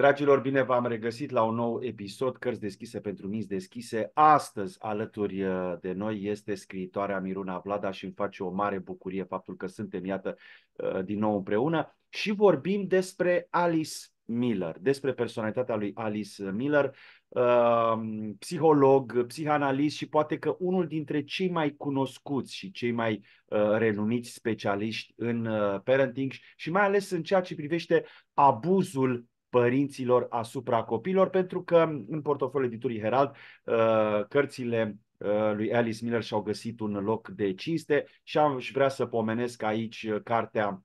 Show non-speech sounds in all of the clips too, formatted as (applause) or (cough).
Dragilor, bine v-am regăsit la un nou episod Cărți deschise pentru minți deschise. Astăzi, alături uh, de noi, este scriitoarea Miruna Vlada și îmi face o mare bucurie faptul că suntem, iată, uh, din nou împreună. Și vorbim despre Alice Miller, despre personalitatea lui Alice Miller, um, psiholog, psihanalist și poate că unul dintre cei mai cunoscuți și cei mai uh, renumiți specialiști în parenting și mai ales în ceea ce privește abuzul părinților asupra copilor, pentru că în portofoliul editurii Herald uh, cărțile uh, lui Alice Miller și-au găsit un loc de cinste și am și vrea să pomenesc aici uh, cartea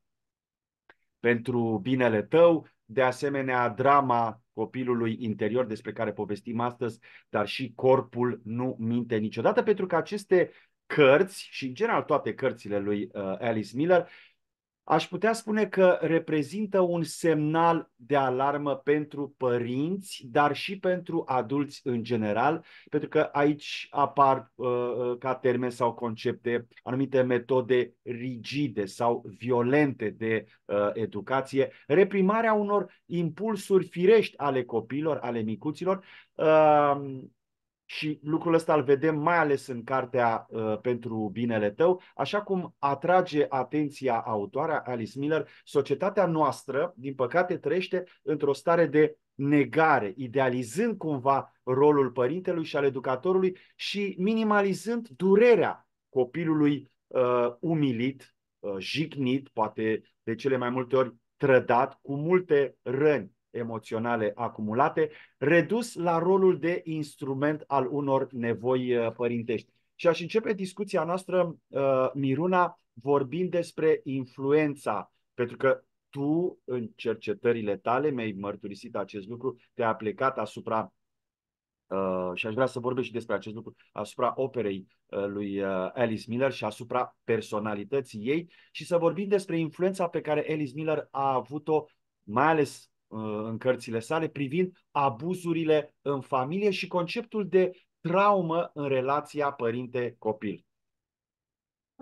pentru binele tău, de asemenea drama copilului interior despre care povestim astăzi, dar și corpul nu minte niciodată, pentru că aceste cărți și în general toate cărțile lui Alice Miller aș putea spune că reprezintă un semnal de alarmă pentru părinți, dar și pentru adulți în general, pentru că aici apar uh, uh ca termen sau concepte anumite metode rigide sau violente de uh, educație, reprimarea unor impulsuri firești ale copiilor, ale micuților, uh, și lucrul ăsta îl vedem mai ales în cartea uh, Pentru binele tău, așa cum atrage atenția autoarea Alice Miller, societatea noastră, din păcate, trăiește într-o stare de negare, idealizând cumva rolul părintelui și al educatorului și minimalizând durerea copilului uh, umilit, uh, jignit, poate de cele mai multe ori trădat, cu multe răni emoționale acumulate, redus la rolul de instrument al unor nevoi uh, părintești. Și aș începe discuția noastră, uh, Miruna, vorbind despre influența, pentru că tu, în cercetările tale, mi-ai mărturisit acest lucru, te-ai aplicat asupra Uh, și aș vrea să vorbesc și despre acest lucru, asupra operei uh, lui uh, Alice Miller și asupra personalității ei și să vorbim despre influența pe care Alice Miller a avut-o, mai ales Uh, în cărțile sale privind abuzurile în familie și conceptul de traumă în relația părinte-copil.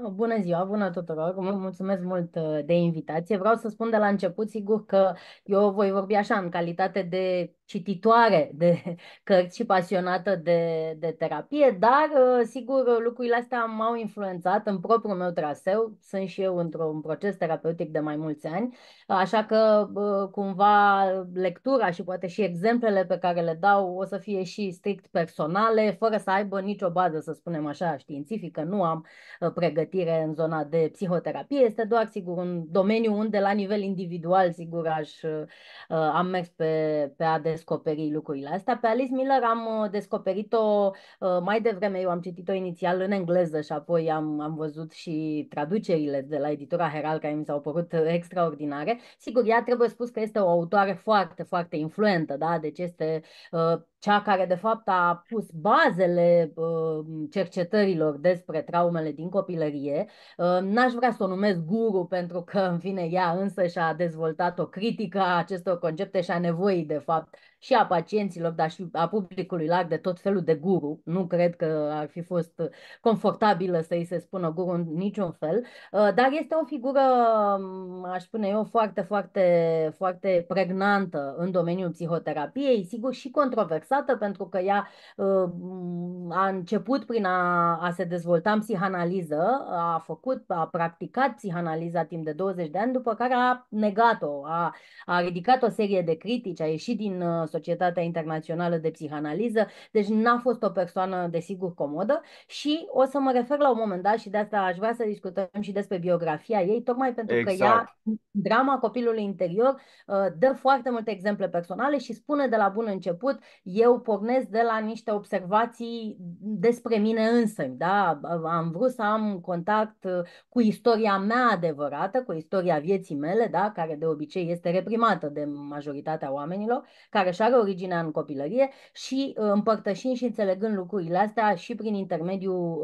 Oh, bună ziua, bună tuturor! Mulțumesc mult uh, de invitație. Vreau să spun de la început, sigur că eu voi vorbi așa, în calitate de cititoare de (laughs) cărți și pasionată de, de terapie, dar uh, sigur lucrurile astea m-au influențat în propriul meu traseu. Sunt și eu într-un proces terapeutic de mai mulți ani, așa că cumva lectura și poate și exemplele pe care le dau o să fie și strict personale, fără să aibă nicio bază, să spunem așa, științifică. Nu am uh, pregătire în zona de psihoterapie, este doar sigur un domeniu unde la nivel individual sigur aș uh, am mers pe, pe ADS descoperi lucrurile astea. Pe Alice Miller am uh, descoperit-o uh, mai devreme, eu am citit-o inițial în engleză și apoi am, am văzut și traducerile de la editura Herald care mi s-au părut uh, extraordinare. Sigur, ea trebuie spus că este o autoare foarte, foarte influentă, da? deci este cea care de fapt a pus bazele cercetărilor despre traumele din copilărie. n-aș vrea să o numesc guru pentru că, în fine, ea însă și-a dezvoltat o critică a acestor concepte și a nevoii, de fapt, și a pacienților, dar și a publicului larg de tot felul de guru. Nu cred că ar fi fost confortabilă să îi se spună guru în niciun fel, uh, dar este o figură, um, aș spune eu, foarte, foarte, foarte pregnantă în domeniul psihoterapiei, sigur și controversată, pentru că ea um, a început prin a, a se dezvolta în psihanaliză, a făcut, a practicat psihanaliza timp de 20 de ani, după care a negat-o, a, a ridicat o serie de critici, a ieșit din uh, Societatea Internațională de Psihanaliză, deci n-a fost o persoană, desigur, comodă și o să mă refer la un moment dat și de asta aș vrea să discutăm și despre biografia ei, tocmai pentru exact. că ea, exact. drama copilului interior, uh, dă foarte multe exemple personale și spune de la bun început, eu pornesc de la niște observații despre mine însămi, da? Am vrut să am contact uh, cu istoria mea adevărată, cu istoria vieții mele, da? Care de obicei este reprimată de majoritatea oamenilor, care și are originea în copilărie și uh, împărtășind și înțelegând lucrurile astea și prin intermediul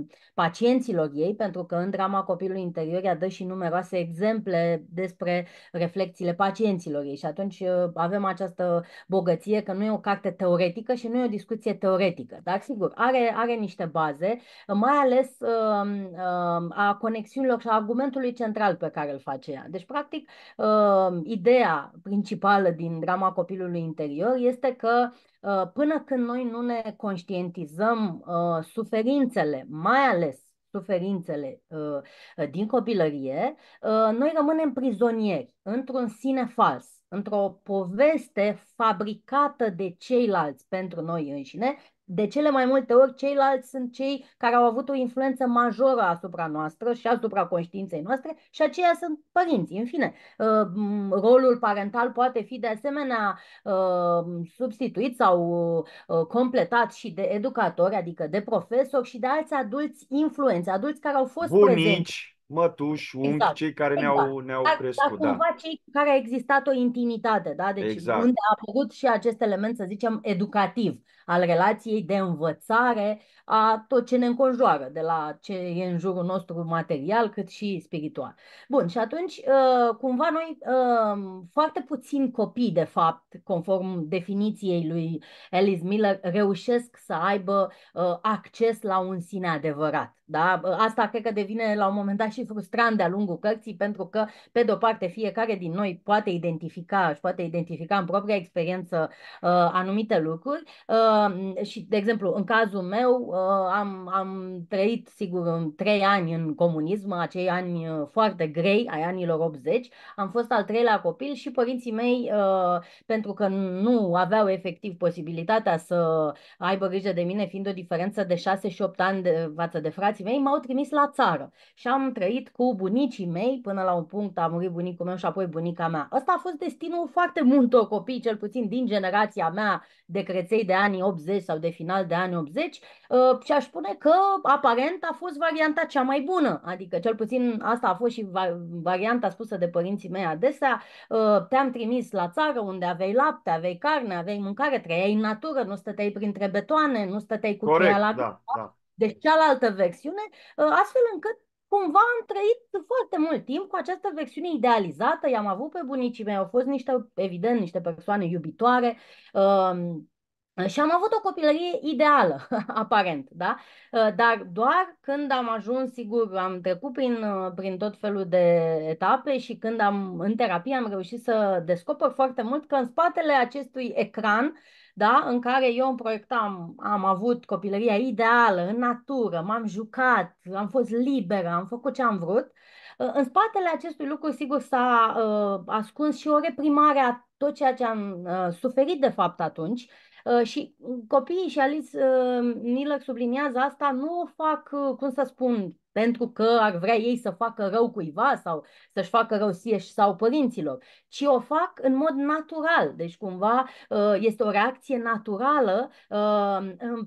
uh, pacienților ei, pentru că în drama copilului interior ea dă și numeroase exemple despre reflexiile pacienților ei și atunci uh, avem această bogăție că nu e o carte teoretică și nu e o discuție teoretică, dar sigur, are, are niște baze, mai ales uh, uh, a conexiunilor și a argumentului central pe care îl face ea. Deci, practic, uh, ideea principală din drama copilului interior interior este că uh, până când noi nu ne conștientizăm uh, suferințele, mai ales suferințele uh, din copilărie, noi rămânem prizonieri într-un sine fals într-o poveste fabricată de ceilalți pentru noi înșine, de cele mai multe ori ceilalți sunt cei care au avut o influență majoră asupra noastră și asupra conștiinței noastre și aceia sunt părinții. În fine, uh, rolul parental poate fi de asemenea uh, substituit sau uh, completat și de educatori, adică de profesori și de alți adulți influenți, adulți care au fost bunici. prezenți mătuși, unchi, exact. cei care exact. ne-au, ne-au dar, crescut. Dar cumva da. cei care a existat o intimitate, da? Deci exact. unde a apărut și acest element, să zicem, educativ al relației de învățare a tot ce ne înconjoară, de la ce e în jurul nostru material cât și spiritual. Bun, și atunci ă, cumva noi ă, foarte puțin copii, de fapt, conform definiției lui Alice Miller, reușesc să aibă ă, acces la un sine adevărat. Da? Asta cred că devine la un moment dat și frustrant de-a lungul cărții, pentru că, pe de-o parte, fiecare din noi poate identifica, și poate identifica în propria experiență uh, anumite lucruri uh, și, de exemplu, în cazul meu uh, am, am trăit, sigur, trei ani în comunism, acei ani uh, foarte grei, ai anilor 80, am fost al treilea copil și părinții mei, uh, pentru că nu aveau efectiv posibilitatea să aibă grijă de mine, fiind o diferență de 6 și 8 ani de, față de frați, frații mei m-au trimis la țară și am trăit cu bunicii mei până la un punct a murit bunicul meu și apoi bunica mea. Ăsta a fost destinul foarte multor copii, cel puțin din generația mea de creței de anii 80 sau de final de anii 80 uh, și aș spune că aparent a fost varianta cea mai bună, adică cel puțin asta a fost și varianta spusă de părinții mei adesea, uh, te-am trimis la țară unde aveai lapte, aveai carne, aveai mâncare, trăiai în natură, nu stăteai printre betoane, nu stăteai cu Corect, la da, da deci cealaltă versiune, ă, astfel încât cumva am trăit foarte mult timp cu această versiune idealizată, i-am avut pe bunicii mei, au fost niște, evident, niște persoane iubitoare, ă, și am avut o copilărie ideală, (laughs) aparent, da? Ă, dar doar când am ajuns, sigur, am trecut prin, prin tot felul de etape și când am în terapie am reușit să descoper foarte mult că în spatele acestui ecran da? în care eu îmi proiectam, am avut copilăria ideală, în natură, m-am jucat, am fost liberă, am făcut ce am vrut, ă, în spatele acestui lucru, sigur, s-a uh, ascuns și o reprimare a tot ceea ce am uh, suferit, de fapt, atunci Ă, și copiii și Alice ă, Nilăr subliniază asta, nu o fac, ă, cum să spun, pentru că ar vrea ei să facă rău cuiva sau să-și facă rău sieși sau părinților, ci o fac în mod natural. Deci cumva este o reacție naturală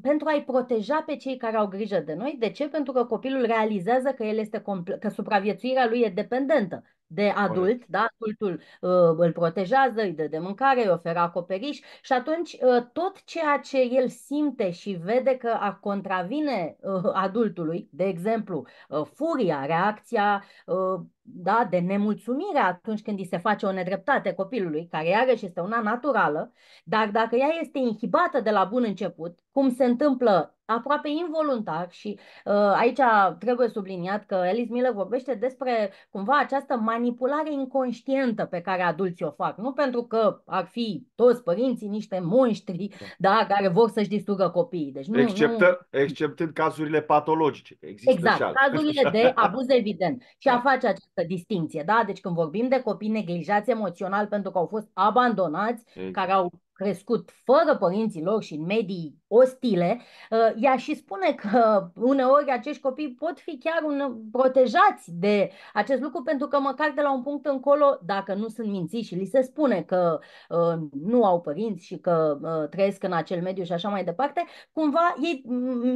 pentru a-i proteja pe cei care au grijă de noi. De ce? Pentru că copilul realizează că, el este că supraviețuirea lui e dependentă de adult, da? adultul uh, îl protejează, îi dă de mâncare, îi oferă acoperiș și atunci uh, tot ceea ce el simte și vede că a contravine uh, adultului, de exemplu, uh, furia, reacția uh, da, de nemulțumire atunci când îi se face o nedreptate copilului, care iarăși este una naturală, dar dacă ea este inhibată de la bun început, cum se întâmplă aproape involuntar și uh, aici trebuie subliniat că Elis Miller vorbește despre cumva această manipulare inconștientă pe care adulții o fac. Nu pentru că ar fi toți părinții niște monștri da, da care vor să-și distrugă copiii. Deci nu, Exceptă, nu... Exceptând cazurile patologice. Există exact, cazurile de abuz evident. Și a da. face acest această distinție. Da? Deci când vorbim de copii neglijați emoțional pentru că au fost abandonați, Ei. care au crescut fără părinții lor și în medii ostile, uh, ea și spune că uneori acești copii pot fi chiar un, protejați de acest lucru pentru că măcar de la un punct încolo, dacă nu sunt mințiți și li se spune că uh, nu au părinți și că uh, trăiesc în acel mediu și așa mai departe, cumva ei,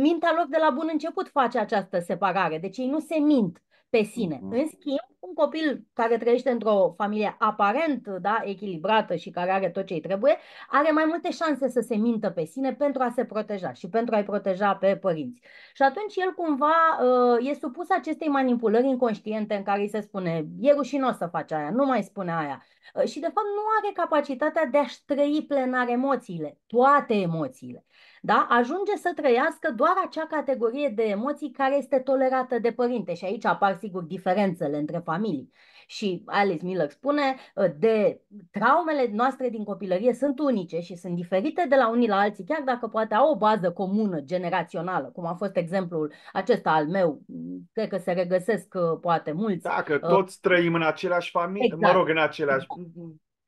mintea lor de la bun început face această separare, deci ei nu se mint Pe sine. În schimb, un copil care trăiește într-o familie aparent da, echilibrată și care are tot ce îi trebuie, are mai multe șanse să se mintă pe sine pentru a se proteja și pentru a-i proteja pe părinți. Și atunci el cumva uh, e supus acestei manipulări inconștiente în care îi se spune e rușinos să faci aia, nu mai spune aia. Uh, și de fapt nu are capacitatea de a-și trăi plenar emoțiile, toate emoțiile. Da? Ajunge să trăiască doar acea categorie de emoții care este tolerată de părinte și aici apar sigur diferențele între familii. Și Alice Miller spune, ă, de traumele noastre din copilărie sunt unice și sunt diferite de la unii la alții, chiar dacă poate au o bază comună, generațională, cum a fost exemplul acesta al meu. Cred că se regăsesc ă, poate mulți. Dacă ă, toți trăim în același familie, exact. mă rog, în același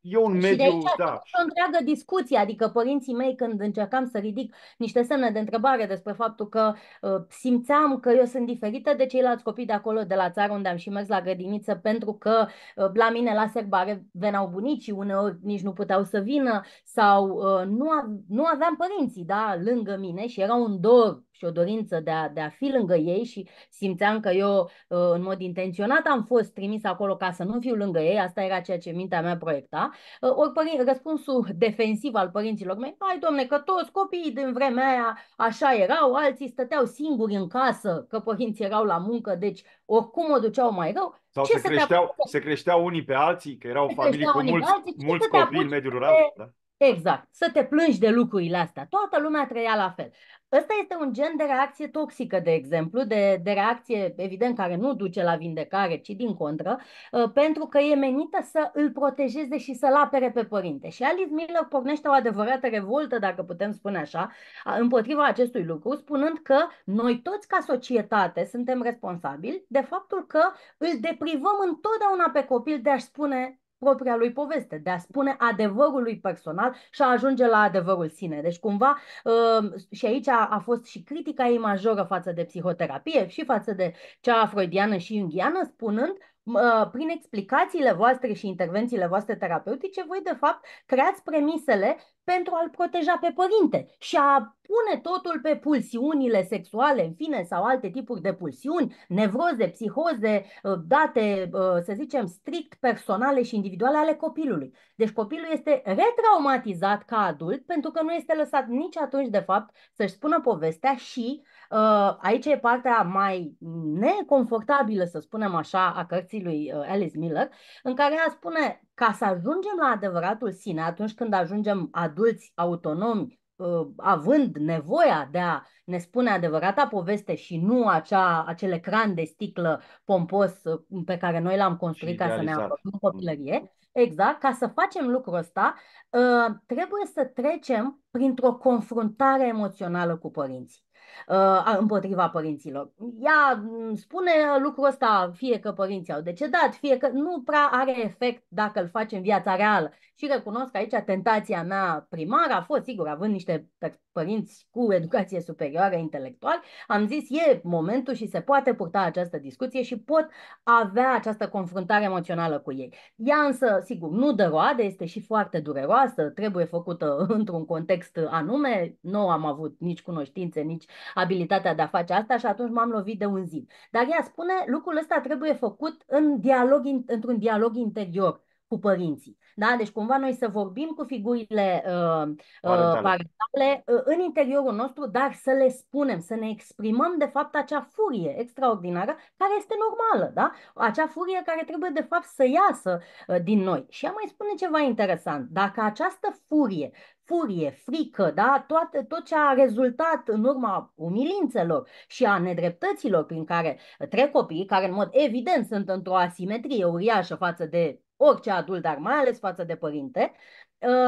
E un mediu, și de aici da. o întreagă discuție, adică părinții mei când încercam să ridic niște semne de întrebare despre faptul că uh, simțeam că eu sunt diferită de ceilalți copii de acolo, de la țară unde am și mers la grădiniță, pentru că uh, la mine la serbare veneau bunicii, uneori nici nu puteau să vină sau uh, nu, nu aveam părinții da, lângă mine și era un dor și o dorință de a, de a fi lângă ei și simțeam că eu ă, în mod intenționat am fost trimis acolo ca să nu fiu lângă ei, asta era ceea ce mintea mea proiecta, ă, ori părin- răspunsul defensiv al părinților mei, ai domne că toți copiii din vremea aia așa erau, alții stăteau singuri în casă că părinții erau la muncă, deci oricum o duceau mai rău. Sau ce se, creșteau, se creșteau unii pe alții, că erau se familii cu mulți, mulți copii în mediul rural. Da? Exact. Să te plângi de lucrurile astea. Toată lumea trăia la fel. Ăsta este un gen de reacție toxică, de exemplu, de, de reacție, evident, care nu duce la vindecare, ci din contră, uh, pentru că e menită să îl protejeze și să-l apere pe părinte. Și Alice Miller pornește o adevărată revoltă, dacă putem spune așa, împotriva acestui lucru, spunând că noi toți ca societate suntem responsabili de faptul că îl deprivăm întotdeauna pe copil de a-și spune propria lui poveste, de a spune adevărul lui personal și a ajunge la adevărul sine. Deci cumva ă, și aici a fost și critica ei majoră față de psihoterapie și față de cea freudiană și junghiană, spunând ă, prin explicațiile voastre și intervențiile voastre terapeutice, voi de fapt creați premisele pentru a-l proteja pe părinte și a pune totul pe pulsiunile sexuale, în fine, sau alte tipuri de pulsiuni, nevroze, psihoze, uh, date, uh, să zicem, strict personale și individuale ale copilului. Deci copilul este retraumatizat ca adult pentru că nu este lăsat nici atunci, de fapt, să-și spună povestea și uh, aici e partea mai neconfortabilă, să spunem așa, a cărții lui Alice Miller, în care ea spune ca să ajungem la adevăratul sine, atunci când ajungem adulți autonomi, ă, având nevoia de a ne spune adevărata poveste și nu acea, acel ecran de sticlă pompos ă, pe care noi l-am construit ca să ne apărăm mm. copilărie, exact, ca să facem lucrul ăsta, ă, trebuie să trecem printr-o confruntare emoțională cu părinții. Uh, împotriva părinților. Ea mm, spune lucrul ăsta fie că părinții au decedat, fie că nu prea are efect dacă îl face în viața reală. Și recunosc că aici tentația mea primară a fost, sigur, având niște părinți cu educație superioară intelectual, am zis e momentul și se poate purta această discuție și pot avea această confruntare emoțională cu ei. Ea însă, sigur, nu dă roade, este și foarte dureroasă, trebuie făcută într-un context anume, nu am avut nici cunoștințe, nici abilitatea de a face asta și atunci m-am lovit de un zid. Dar ea spune, lucrul ăsta trebuie făcut în dialog, într-un dialog interior cu părinții. Da? Deci cumva noi să vorbim cu figurile uh, uh parentale uh, în interiorul nostru, dar să le spunem, să ne exprimăm de fapt acea furie extraordinară care este normală, da? acea furie care trebuie de fapt să iasă uh, din noi. Și ea mai spune ceva interesant. Dacă această furie furie, frică, da? tot tot ce a rezultat în urma umilințelor și a nedreptăților prin care trec copiii, care în mod evident sunt într-o asimetrie uriașă față de orice adult, dar mai ales față de părinte,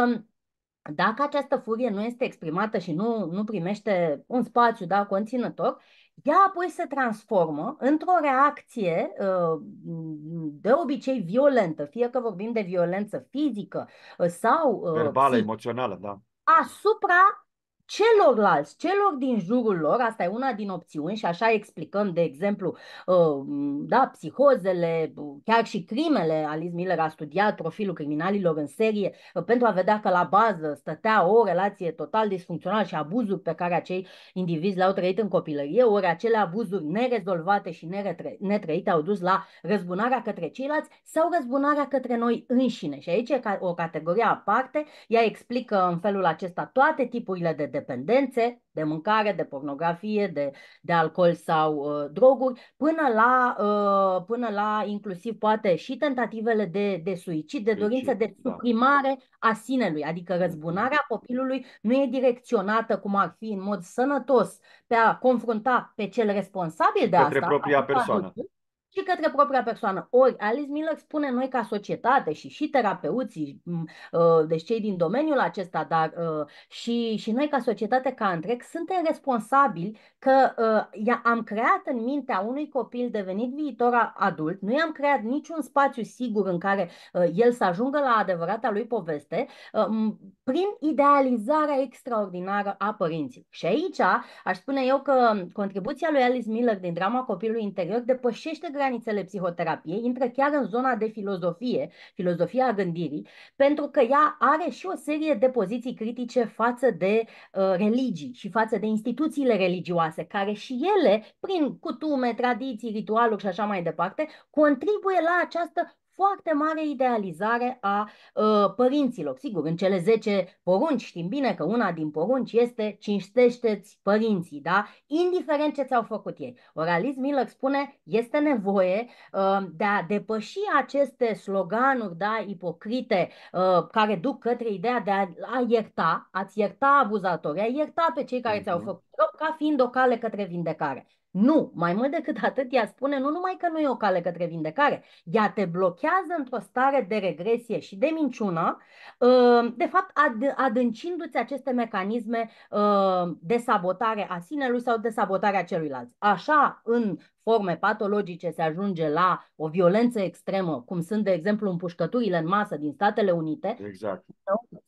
um, dacă această furie nu este exprimată și nu, nu primește un spațiu da, conținător, ea apoi se transformă într-o reacție uh, de obicei violentă, fie că vorbim de violență fizică uh, sau... Uh, Verbală, emoțională, da. Asupra celorlalți, celor din jurul lor, asta e una din opțiuni și așa explicăm, de exemplu, uh, da, psihozele, chiar și crimele. Alice Miller a studiat profilul criminalilor în serie uh, pentru a vedea că la bază stătea o relație total disfuncțională și abuzuri pe care acei indivizi le-au trăit în copilărie, ori acele abuzuri nerezolvate și netrăite au dus la răzbunarea către ceilalți sau răzbunarea către noi înșine. Și aici e o categorie aparte, ea explică în felul acesta toate tipurile de dependențe de mâncare, de pornografie, de, de alcool sau uh, droguri, până la, uh, până la inclusiv poate și tentativele de, de suicid, de dorință de da. suprimare a sinelui, adică mhm. răzbunarea copilului nu e direcționată cum ar fi în mod sănătos pe a confrunta pe cel responsabil de Către asta. propria adică persoană și către propria persoană. Ori Alice Miller spune noi ca societate și și terapeuții, uh, deci cei din domeniul acesta, dar uh, și, și noi ca societate ca întreg, suntem responsabili că uh, am creat în mintea unui copil devenit viitor adult, nu i-am creat niciun spațiu sigur în care el să ajungă la adevărata lui poveste prin idealizarea extraordinară a părinților. Și aici aș spune eu că contribuția lui Alice Miller din drama copilului interior depășește granițele psihoterapiei, intră chiar în zona de filozofie, filozofia a gândirii, pentru că ea are și o serie de poziții critice față de uh, religii și față de instituțiile religioase, care și ele, prin cutume, tradiții, ritualuri și așa mai departe, contribuie la această foarte mare idealizare a uh, părinților. Sigur, în cele 10 porunci știm bine că una din porunci este cinstește-ți părinții, da? indiferent ce ți-au făcut ei. Oralis Miller spune, este nevoie uh, de a depăși aceste sloganuri da, ipocrite uh, care duc către ideea de a, a ierta, a-ți ierta abuzatorii, a ierta pe cei care ți-au mm-hmm. făcut rău ca fiind o cale către vindecare. Nu, mai mult decât atât, ea spune nu numai că nu e o cale către vindecare, ea te blochează într-o stare de regresie și de minciună, uh, de fapt adâncindu-ți aceste mecanisme uh, de sabotare a sinelui sau de sabotare a celuilalt. Așa, în forme patologice se ajunge la o violență extremă, cum sunt, de exemplu, împușcăturile în masă din Statele Unite, exact.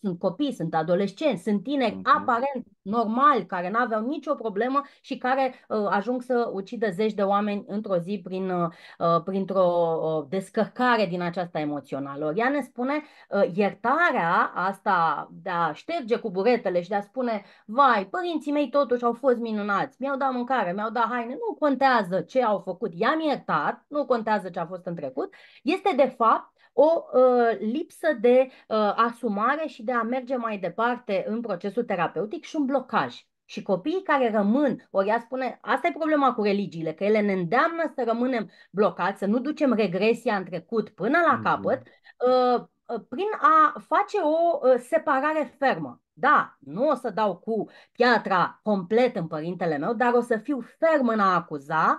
sunt copii, sunt adolescenți, sunt tineri uh-huh. aparent normali, care nu aveau nicio problemă și care uh, ajung să ucidă zeci de oameni într-o zi prin, uh, uh printr-o uh, descărcare din aceasta emoțională. ea ne spune, uh, iertarea asta de a șterge cu buretele și de a spune, vai, părinții mei totuși au fost minunați, mi-au dat mâncare, mi-au dat haine, nu contează ce ei au făcut i-am iertat, nu contează ce a fost în trecut, este de fapt o uh, lipsă de uh, asumare și de a merge mai departe în procesul terapeutic și un blocaj. Și copiii care rămân, ori ea spune, asta e problema cu religiile, că ele ne îndeamnă să rămânem blocați, să nu ducem regresia în trecut până la capăt, uh, prin a face o separare fermă. Da, nu o să dau cu piatra complet în părintele meu, dar o să fiu ferm în a acuza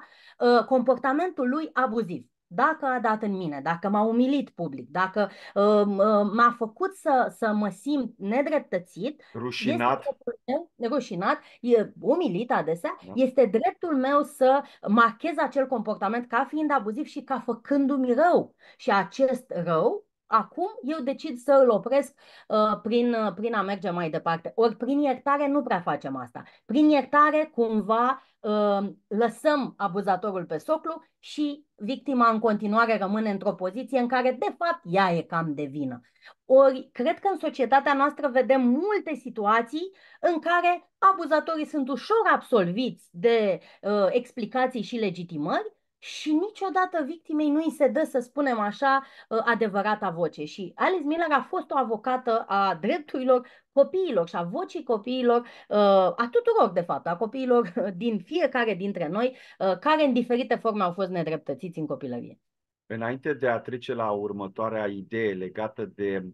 uh, comportamentul lui abuziv. Dacă a dat în mine, dacă m-a umilit public, dacă uh, uh, m-a făcut să, să mă simt nedreptățit, rușinat, este meu, rușinat e umilit adesea, da. este dreptul meu să marchez acel comportament ca fiind abuziv și ca făcându-mi rău. Și acest rău acum eu decid să îl opresc uh, prin, uh, prin a merge mai departe. Ori prin iertare nu prea facem asta. Prin iertare cumva uh, lăsăm abuzatorul pe soclu și victima în continuare rămâne într-o poziție în care de fapt ea e cam de vină. Ori cred că în societatea noastră vedem multe situații în care abuzatorii sunt ușor absolviți de uh, explicații și legitimări, și niciodată victimei nu îi se dă, să spunem așa, uh, adevărata voce. Și Alice Miller a fost o avocată a drepturilor copiilor și a vocii copiilor, uh, a tuturor, de fapt, a copiilor uh, din fiecare dintre noi, care în diferite forme au fost nedreptățiți în copilărie. Înainte de a trece la următoarea idee legată de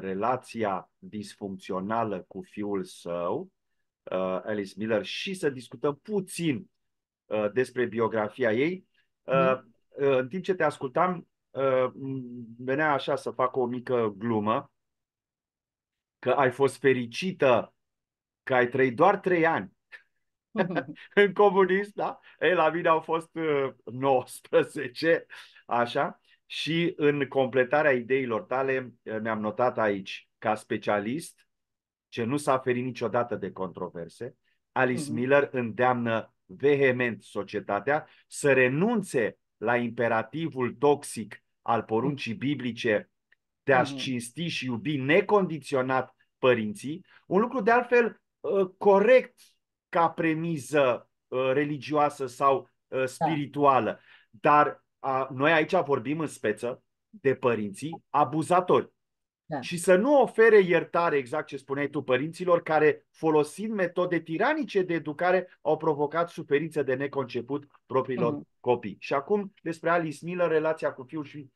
relația disfuncțională cu fiul său, Alice Miller, și să discutăm puțin despre biografia ei, Uh, uh, în timp ce te ascultam, uh, venea așa să fac o mică glumă, că ai fost fericită că ai trăit doar trei ani (laughs) în comunism, da? Ei, la mine au fost 19, așa, și în completarea ideilor tale mi-am notat aici, ca specialist, ce nu s-a ferit niciodată de controverse, Alice mm-hmm. Miller îndeamnă vehement societatea să renunțe la imperativul toxic al poruncii biblice de a-și mhm. cinsti și iubi necondiționat părinții, un lucru de altfel ă, corect ca premiză ă, religioasă sau ă, da. spirituală. Dar noi aici vorbim în speță de părinții abuzatori da. și să nu ofere iertare, exact ce spuneai tu, părinților care, folosind metode tiranice de educare, au provocat suferință de neconceput propriilor mm-hmm. copii. Și acum despre Alice Miller, relația cu fiul și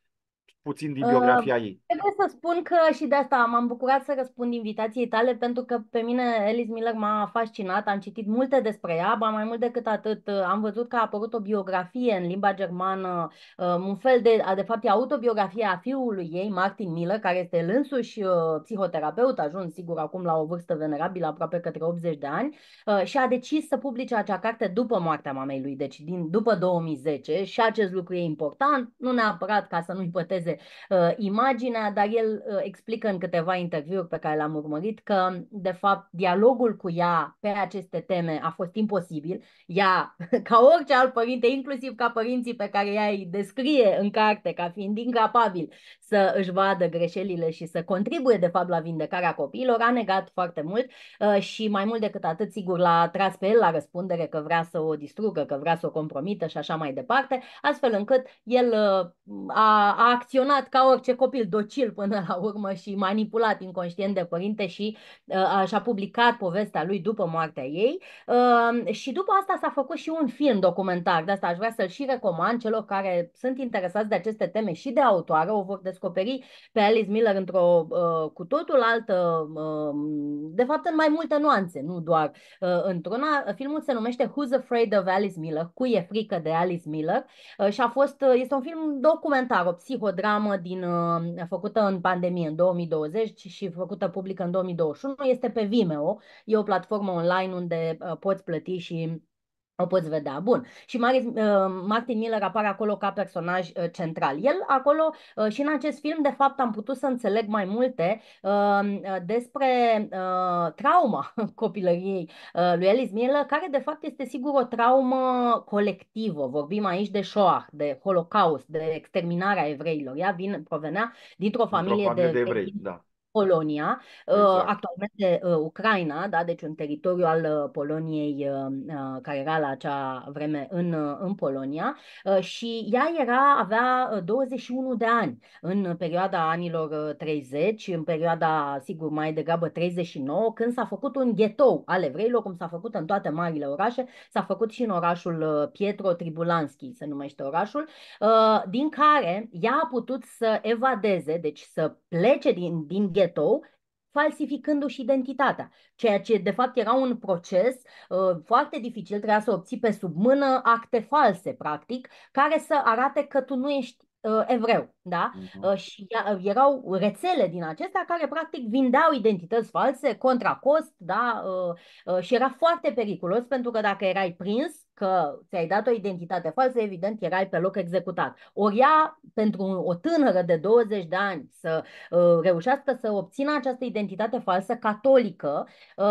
puțin din ă, biografia uh, ei. Trebuie să spun că și de asta m-am bucurat să răspund invitației tale, pentru că pe mine Alice Miller m-a fascinat, am citit multe despre ea, ba mai mult decât atât, am văzut că a apărut o biografie în limba germană, ă, un fel de, de fapt, e autobiografia a fiului ei, Martin Miller, care este el însuși ă, psihoterapeut, ajuns sigur acum la o vârstă venerabilă, aproape către 80 de ani, și a decis să publice acea carte după moartea mamei lui, deci din, după 2010, și acest lucru e important, nu neapărat ca să nu-i păteze uh, imaginea, dar el uh, explică în câteva interviuri pe care l am urmărit că, de fapt, dialogul cu ea pe aceste teme a fost imposibil. Ea, (laughs) ca orice alt părinte, inclusiv ca părinții pe care ea îi descrie în carte ca fiind incapabil să își vadă greșelile și să contribuie, de fapt, la vindecarea copiilor, a negat foarte mult uh, și, mai mult decât atât, sigur, l-a tras pe el la răspundere că vrea să o distrugă, că vrea să o compromită și așa mai departe, astfel încât el a, uh, a acționat funcționat ca orice copil docil până la urmă și manipulat inconștient de părinte și uh, și-a publicat povestea lui după moartea ei. Uh, și după asta s-a făcut și un film documentar, de asta aș vrea să-l și recomand celor care sunt interesați de aceste teme și de autoare, o vor descoperi pe Alice Miller într-o uh, cu totul altă, uh, de fapt în mai multe nuanțe, nu doar uh, într-una. Filmul se numește Who's Afraid of Alice Miller? Cui e frică de Alice Miller? Uh, și a fost, uh, este un film documentar, o psihodramă programă din, uh, făcută în pandemie în 2020 și făcută publică în 2021 este pe Vimeo. E o platformă online unde uh, poți plăti și o poți vedea. Bun. Și uh, Martin Miller apare acolo ca personaj uh, central. El acolo uh, și în acest film, de fapt, am putut să înțeleg mai multe despre trauma (laughs) copilăriei lui Alice Miller, care de fapt este sigur o traumă colectivă. Vorbim aici de Shoah, de Holocaust, de exterminarea evreilor. Ea vin, provenea dintr-o familie, familie de, de evrei. Da Polonia, uh, exact. actualmente uh, Ucraina, da? deci un teritoriu al uh, Poloniei care era la acea vreme în, în Polonia și ea era, avea 21 de ani în perioada anilor 30, în perioada, sigur, mai degrabă 39, când s-a făcut un ghetou al evreilor, cum s-a făcut în toate marile orașe, s-a făcut și în orașul Pietro Tribulanski, se numește orașul, din care ea a putut să evadeze, deci să plece din, din ghetou Cetou, falsificându-și identitatea, ceea ce de fapt era un proces uh, foarte dificil, trebuia să obții pe sub mână acte false, practic, care să arate că tu nu ești uh, evreu, da? Uh-huh. Uh, și erau rețele din acestea care practic vindeau identități false contra cost, da? Uh, uh, și era foarte periculos pentru că dacă erai prins, că ți-ai dat o identitate falsă, evident, erai pe loc executat. Ori ea, pentru o tânără de 20 de ani, să uh, reușească să obțină această identitate falsă catolică, um,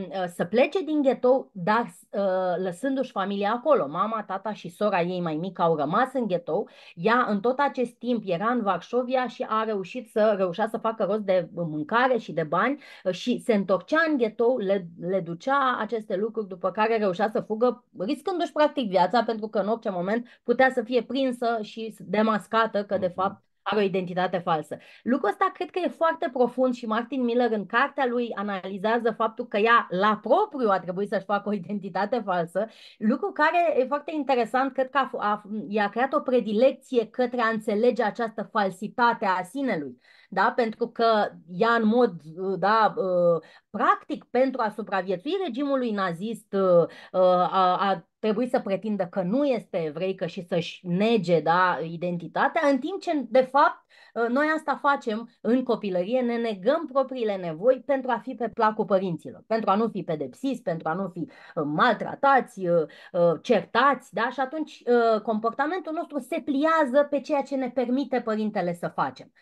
uh, să plece din ghetou, dar uh, lăsându-și familia acolo. Mama, tata și sora ei mai mică au rămas în ghetou. Ea, în tot acest timp, era în Varșovia și a reușit să reușea să facă rost de mâncare și de bani uh, și se întorcea în ghetou, le, le ducea aceste lucruri, după care reușea să fugă, riscă riscându-și practic viața, pentru că în orice moment putea să fie prinsă și demascată că de mhm. fapt are o identitate falsă. Lucrul ăsta cred că e foarte profund și Martin Miller în cartea lui analizează faptul că ea la propriu a trebuit să-și facă o identitate falsă, lucru care e foarte interesant, cred că a, a, i-a creat o predilecție către a înțelege această falsitate a sinelui da? pentru că ea în mod uh, da, uh, practic pentru a supraviețui regimului nazist uh, a, a trebuit să pretindă că nu este evreică și să-și nege da, identitatea, în timp ce de fapt Ă, noi asta facem în copilărie, ne negăm propriile nevoi pentru a fi pe placul părinților, pentru a nu fi pedepsiți, pentru a nu fi ă, maltratați, ă, certați, da? Și atunci comportamentul nostru se pliază pe ceea ce ne permite părintele să facem.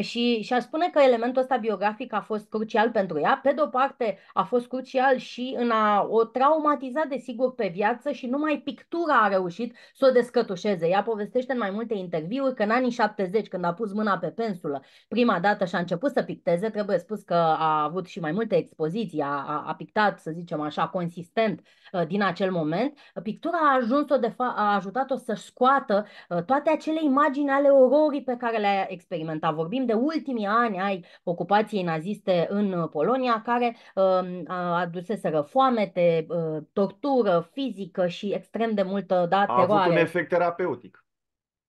Și, și aș spune că elementul ăsta biografic a fost crucial pentru ea. Pe de-o parte, a fost crucial și în a o traumatiza, desigur, pe viață și numai pictura a reușit să o descătușeze. Ea povestește în mai multe interviuri că în anii 70 1940, deci, când a pus mâna pe pensulă prima dată și a început să picteze, trebuie spus că a avut și mai multe expoziții, a, a, a pictat, să zicem așa, consistent ă, din acel moment, pictura a ajuns-o, de fa- a ajutat-o să scoată ă, toate acele imagini ale ororii pe care le-a experimentat. Vorbim de ultimii ani ai ocupației naziste în Polonia, care ă, aduseseră foamete, tortură fizică și extrem de multă da, teroare. A avut un efect terapeutic.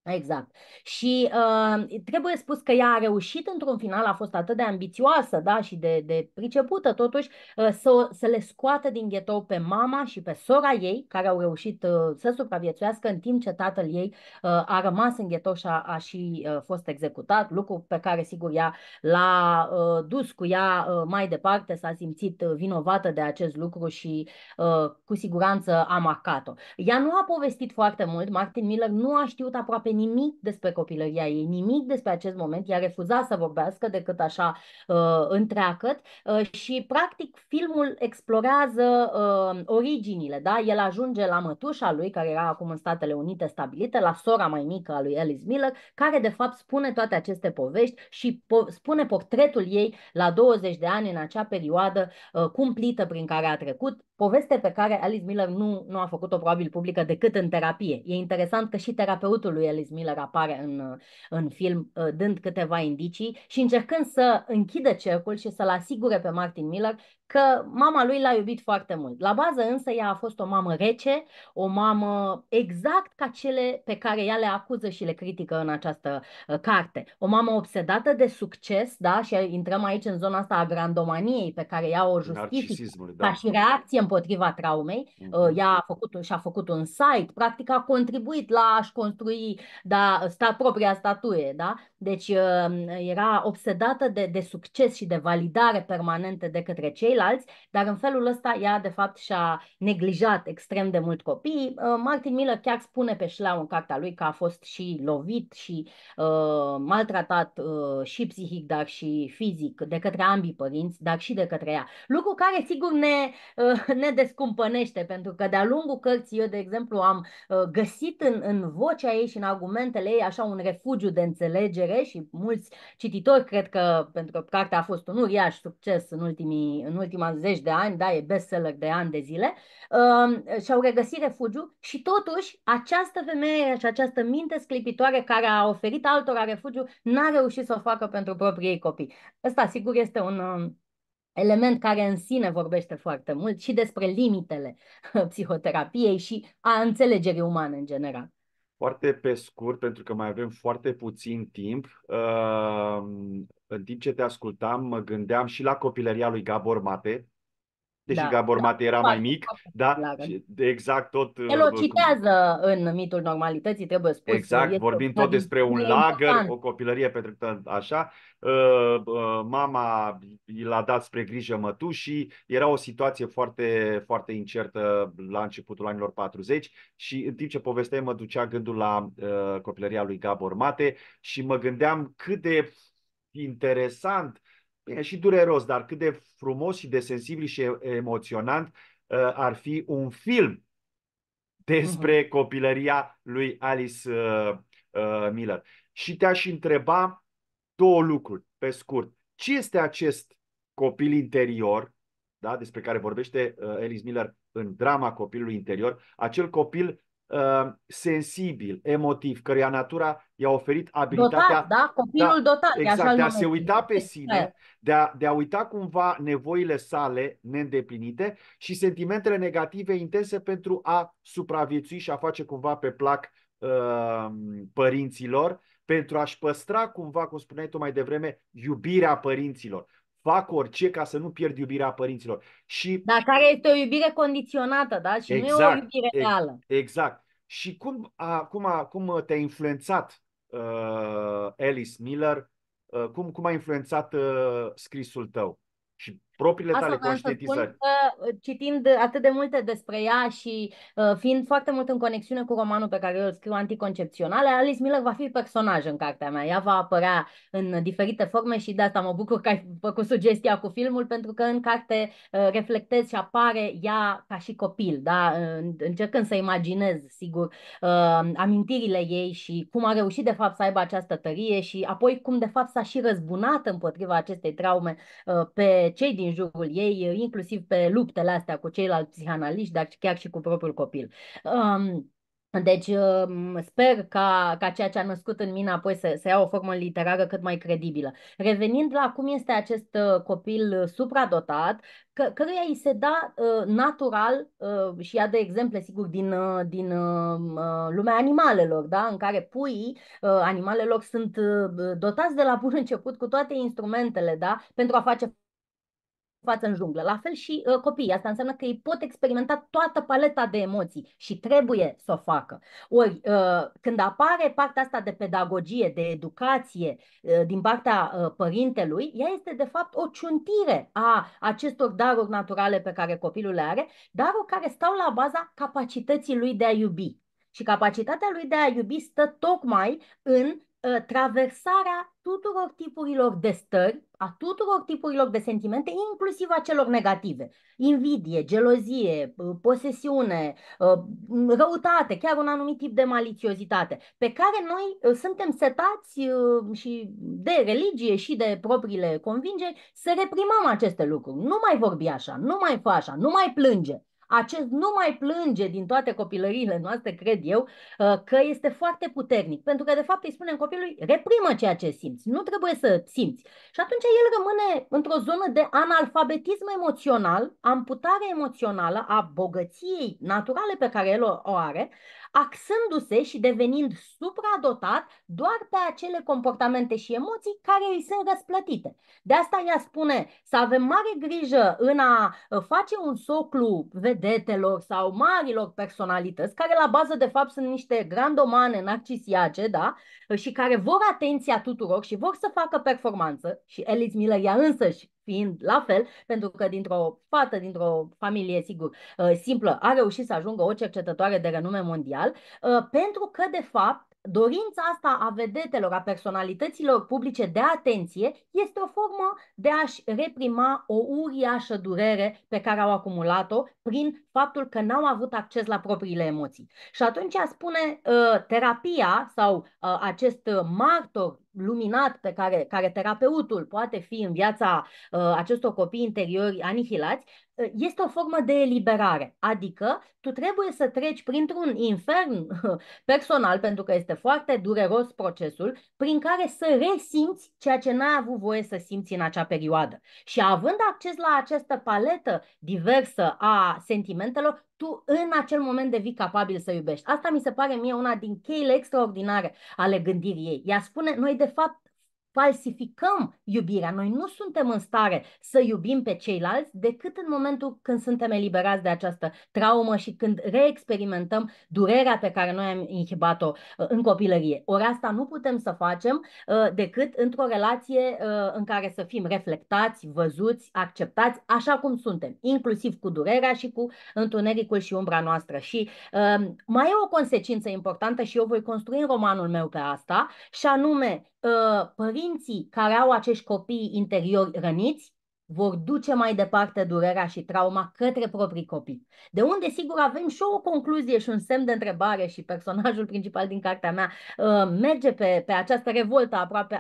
Exact. Și uh, trebuie spus că ea a reușit într-un final, a fost atât de ambițioasă da, și de, de pricepută totuși, uh, să, să le scoată din ghetou pe mama și pe sora ei, care au reușit uh, să supraviețuiască în timp ce tatăl ei uh, a rămas în ghetou și a, a și uh, fost executat, lucru pe care sigur ea l-a uh, dus cu ea uh, mai departe, s-a simțit uh, vinovată de acest lucru și uh, cu siguranță a marcat-o. Ea nu a povestit foarte mult, Martin Miller nu a știut aproape nimic despre copilăria ei, nimic despre acest moment, ea refuza să vorbească decât așa uh, întreacăt uh, și practic filmul explorează uh, originile, da? El ajunge la mătușa lui, care era acum în Statele Unite stabilită, la sora mai mică a lui Alice Miller, care de fapt spune toate aceste povești și po- spune portretul ei la 20 de ani în acea perioadă uh, cumplită prin care a trecut, poveste pe care Alice Miller nu, nu a făcut-o probabil publică decât în terapie. E interesant că și terapeutul lui Alice Alice Miller apare în, în film ă, dând câteva indicii și încercând să închidă cercul și să-l asigure pe Martin Miller că mama lui l-a iubit foarte mult. La bază însă ea a fost o mamă rece, o mamă exact ca cele pe care ea le acuză și le critică în această uh, carte. O mamă obsedată de succes, da, și intrăm aici în zona asta a grandomaniei pe care ea o justifică da. ca și reacție împotriva traumei. Mhm. Uh, ea a făcut, și-a făcut un site, practic a contribuit la a-și construi da, sta, propria statuie, da? Deci uh, era obsedată de, de succes și de validare permanentă de către cei ceilalți, dar în felul ăsta ea de fapt și-a neglijat extrem de mult copiii. Uh, Martin Miller chiar spune pe șleau în cartea lui că a fost și lovit și uh, maltratat uh, și psihic, dar și fizic de către ambii părinți, dar și de către ea. Lucru care sigur ne, uh, ne descumpănește, pentru că de-a lungul cărții eu, de exemplu, am uh, găsit în, în vocea ei și în argumentele ei așa un refugiu de înțelegere și mulți cititori cred că, pentru că cartea a fost un uriaș succes în ultimii, în ultima zeci de ani, da, e bestseller de ani de zile, uh, și-au regăsit refugiu și totuși această femeie și această minte sclipitoare care a oferit altora refugiu n-a reușit să o facă pentru proprii copii. Ăsta sigur este un uh, element care în sine vorbește foarte mult și despre limitele (laughs) psihoterapiei și a înțelegerii umane în general. Foarte pe scurt, pentru că mai avem foarte puțin timp, ehm, în timp ce te ascultam, mă gândeam și la copilăria lui Gabor Mate, deși da, Gabor da, Mate era mai mic, da? da. exact tot... Uh, El o citează în mitul normalității, trebuie spus. Exact, vorbim tot despre un lagăr, o copilărie petrecută așa. Uh, uh, mama l-a dat spre grijă mătușii, era o situație foarte, foarte incertă la începutul anilor 40 și în timp ce povestea mă ducea gândul la copilăria lui Gabor Mate și mă gândeam cât de interesant bine, și dureros, dar cât de frumos și de sensibil și emoționant uh, ar fi un film despre mhm. copilăria lui Alice uh, uh, Miller. Și te-aș întreba două lucruri, pe scurt. Ce este acest copil interior, da, despre care vorbește Alice Miller în drama copilului interior, acel copil Uh, sensibil, emotiv, căruia natura i-a oferit abilitatea dotat, da? Copilul da, dotat, exact, de a se uita pe exact. sine, de a, de a uita cumva nevoile sale neîndeplinite și sentimentele negative intense pentru a supraviețui și a face cumva pe plac uh, părinților, pentru a-și păstra cumva, cum spuneai tu mai devreme, iubirea părinților fac orice ca să nu pierd iubirea părinților. Și... Dar care este o iubire condiționată, da? Și exact, nu e o exact. iubire reală. Exact. Și cum, a, cum, a, cum uh, te-a influențat uh, Alice Miller? Uh, cum, cum a influențat uh, scrisul tău? propriile Asta tale conștientizări. Că, uh, citind atât de multe despre ea și uh, fiind foarte mult în conexiune cu romanul pe care eu îl scriu, Anticoncepționale, Alice Miller va fi personaj în cartea mea. Ea va apărea în diferite forme și de asta mă bucur că ai făcut sugestia cu filmul, pentru că în carte uh, reflectez și apare ea ca și copil, da? încercând să imaginez, sigur, uh, amintirile ei și cum a reușit de fapt să aibă această tărie și apoi cum de fapt s-a și răzbunat împotriva acestei traume uh, pe cei din jurul ei, inclusiv pe luptele astea cu ceilalți psihanaliști, dar chiar și cu propriul copil. Um, deci um, sper ca, ca ceea ce a născut în mine apoi să, să ia o formă literară cât mai credibilă. Revenind la cum este acest uh, copil supradotat, că, căruia îi se da uh, natural uh, și ia de exemple, sigur, din, uh, din uh, uh, lumea animalelor, da? în care puii uh, animalelor sunt uh, dotați de la bun început cu toate instrumentele da? pentru a face față în junglă. La fel și uh, copiii. Asta înseamnă că ei pot experimenta toată paleta de emoții și trebuie să o facă. Ori, uh, când apare partea asta de pedagogie, de educație uh, din partea uh, părintelui, ea este de fapt o ciuntire a acestor daruri naturale pe care copilul le are, daruri care stau la baza capacității lui de a iubi. Și capacitatea lui de a iubi stă tocmai în Ă, traversarea tuturor tipurilor de stări, a tuturor tipurilor de sentimente, inclusiv a celor negative. Invidie, gelozie, ă, posesiune, ă, răutate, chiar un anumit tip de maliciozitate, pe care noi suntem setați și de religie și de propriile convingeri să reprimăm aceste lucruri. Nu mai vorbi așa, nu mai fă așa, nu mai plânge acest nu mai plânge din toate copilăriile noastre, cred eu, uh, că este foarte puternic. Pentru că, de fapt, îi spunem copilului, reprimă ceea ce simți, nu trebuie să simți. Și atunci el rămâne într-o zonă de analfabetism emoțional, amputare emoțională a bogăției naturale pe care el o are, axându-se și devenind supradotat doar pe acele comportamente și emoții care îi sunt răsplătite. De asta ea spune să avem mare grijă în a uh, face un soclu vedetelor sau marilor personalități, care la bază de fapt sunt niște grandomane narcisiace, da? Și care vor atenția tuturor și vor să facă performanță și Alice Miller ea însăși fiind la fel, pentru că dintr-o fată, dintr-o familie, sigur, uh, simplă, a reușit să ajungă o cercetătoare de renume mondial, uh, pentru că, de fapt, Dorința asta a vedetelor, a personalităților publice de atenție este o formă de a-și reprima o uriașă durere pe care au acumulat-o prin faptul că n-au avut acces la propriile emoții. Și atunci spune uh, terapia sau acest martor luminat pe care, care terapeutul poate fi în viața uh, acestor copii interiori anihilați, este o formă de eliberare, adică tu trebuie să treci printr-un infern (laughs) personal, pentru că este foarte dureros procesul, prin care să resimți ceea ce n-ai avut voie să simți în acea perioadă. Și având acces la această paletă diversă a sentimentelor, tu în acel moment devii capabil să iubești. Asta mi se pare mie una din cheile extraordinare ale gândirii ei. Ea spune, noi de fapt falsificăm iubirea. Noi nu suntem în stare să iubim pe ceilalți decât în momentul când suntem eliberați de această traumă și când reexperimentăm durerea pe care noi am inhibat-o uh, în copilărie. Ori asta nu putem să facem uh, decât într-o relație uh, în care să fim reflectați, văzuți, acceptați așa cum suntem, inclusiv cu durerea și cu întunericul și umbra noastră. Și mai e o consecință importantă și eu voi construi în romanul meu pe asta, și anume Ă, părinții care au acești copii interiori răniți vor duce mai departe durerea și trauma către proprii copii. De unde, sigur, avem și o concluzie și un semn de întrebare și personajul (laughs) principal din cartea mea ă, merge pe, pe această revoltă aproape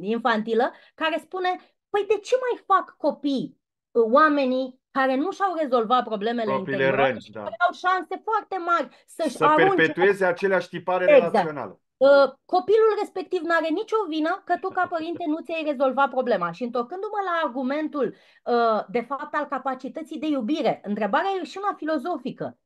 infantilă care spune, păi de ce mai fac copii ă, oamenii care nu și-au rezolvat problemele interioare răni, și da. care au șanse foarte mari să-și să arunce... perpetueze aceleași tipare exact. relațională. Uh, copilul respectiv nu are nicio vină că tu ca părinte nu ți-ai rezolvat problema. Și întorcându-mă la argumentul uh, de fapt al capacității de iubire, întrebarea e și una filozofică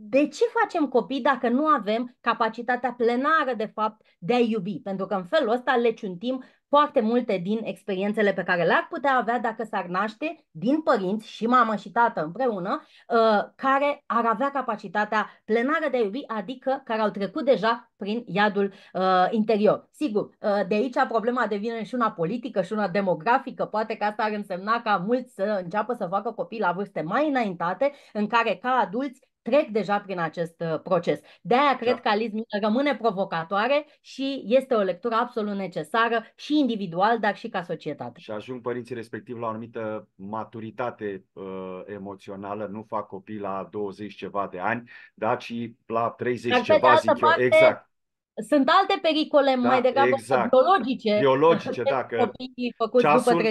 de ce facem copii dacă nu avem capacitatea plenară, de fapt, de a iubi? Pentru că în felul ăsta le ciuntim foarte multe din experiențele pe care le-ar putea avea dacă s-ar naște din părinți și mamă și tată împreună, uh, care ar avea capacitatea plenară de a iubi, adică care au trecut deja prin iadul uh, interior. Sigur, uh, de aici problema devine și una politică și una demografică, poate că asta ar însemna ca mulți să înceapă să facă copii la vârste mai înaintate, în care ca adulți trec deja prin acest uh, proces. De-aia cred da. că Alice Miller rămâne provocatoare și este o lectură absolut necesară și individual, dar și ca societate. Și ajung părinții respectiv la o anumită maturitate uh, emoțională, nu fac copii la 20 ceva de ani, da, ci la 30 dar ceva, zic eu, parte, exact. Sunt alte pericole da, mai degrabă exact. biologice. Biologice, dacă ceasul,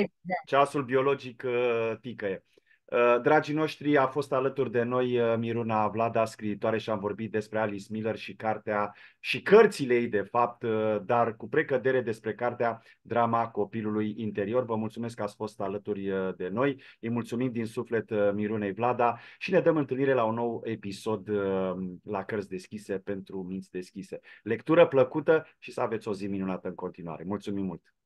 ceasul biologic uh, ticăie. Uh, dragii noștri, a fost alături de noi uh, Miruna Vlada, scriitoare și am vorbit despre Alice Miller și cartea și cărțile ei, de fapt, uh, dar cu precădere despre cartea Drama copilului interior. Vă mulțumesc că ați fost alături de noi. Îi mulțumim din suflet Mirunei Vlada și ne dăm întâlnire la un nou episod la Cărți Deschise pentru Minți Deschise. Lectură plăcută și să aveți o zi minunată în continuare. Mulțumim mult!